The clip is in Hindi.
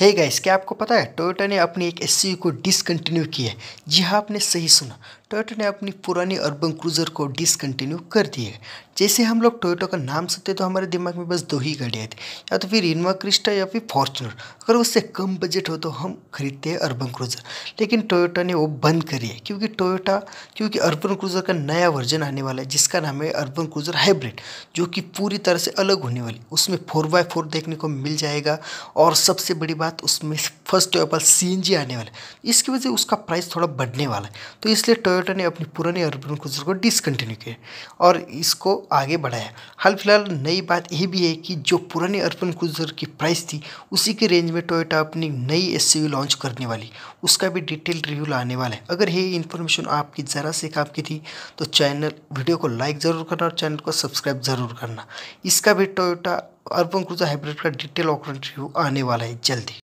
है गाइस क्या आपको पता है टोयोटा ने अपनी एक एस को डिसकंटिन्यू किया है जी हाँ आपने सही सुना टोयोटा ने अपनी पुरानी अर्बन क्रूज़र को डिसकंटिन्यू कर दी है जैसे हम लोग टोयोटा का नाम सुनते तो हमारे दिमाग में बस दो ही गाड़ियाँ थी या तो फिर इनवा क्रिस्टा या फिर फॉर्चुनर अगर उससे कम बजट हो तो हम खरीदते हैं अर्बन क्रूज़र लेकिन टोयोटा ने वो बंद करी है क्योंकि टोयोटा क्योंकि अर्बन क्रूज़र का नया वर्जन आने वाला है जिसका नाम है अर्बन क्रूज़र हाइब्रिड जो कि पूरी तरह से अलग होने वाली उसमें फोर बाय फोर देखने को मिल जाएगा और सबसे बड़ी बात उसमें फर्स्ट ऑफ ऑल सी आने वाला है इसकी वजह से उसका प्राइस थोड़ा बढ़ने वाला है तो इसलिए टोयो टोयोटा ने अपनी पुरानी अर्बन क्रूजर को डिसकंटिन्यू किया और इसको आगे बढ़ाया हाल फिलहाल नई बात यह भी है कि जो पुरानी अर्बन क्रूजर की प्राइस थी उसी के रेंज में टोयोटा अपनी नई एस लॉन्च करने वाली उसका भी डिटेल रिव्यू लाने वाला है अगर ये इन्फॉर्मेशन आपकी ज़रा से काम की थी तो चैनल वीडियो को लाइक ज़रूर करना और चैनल को सब्सक्राइब ज़रूर करना इसका भी टोयोटा अर्बन क्रूजर हाइब्रिड का डिटेल ऑक्रेंट रिव्यू आने वाला है जल्दी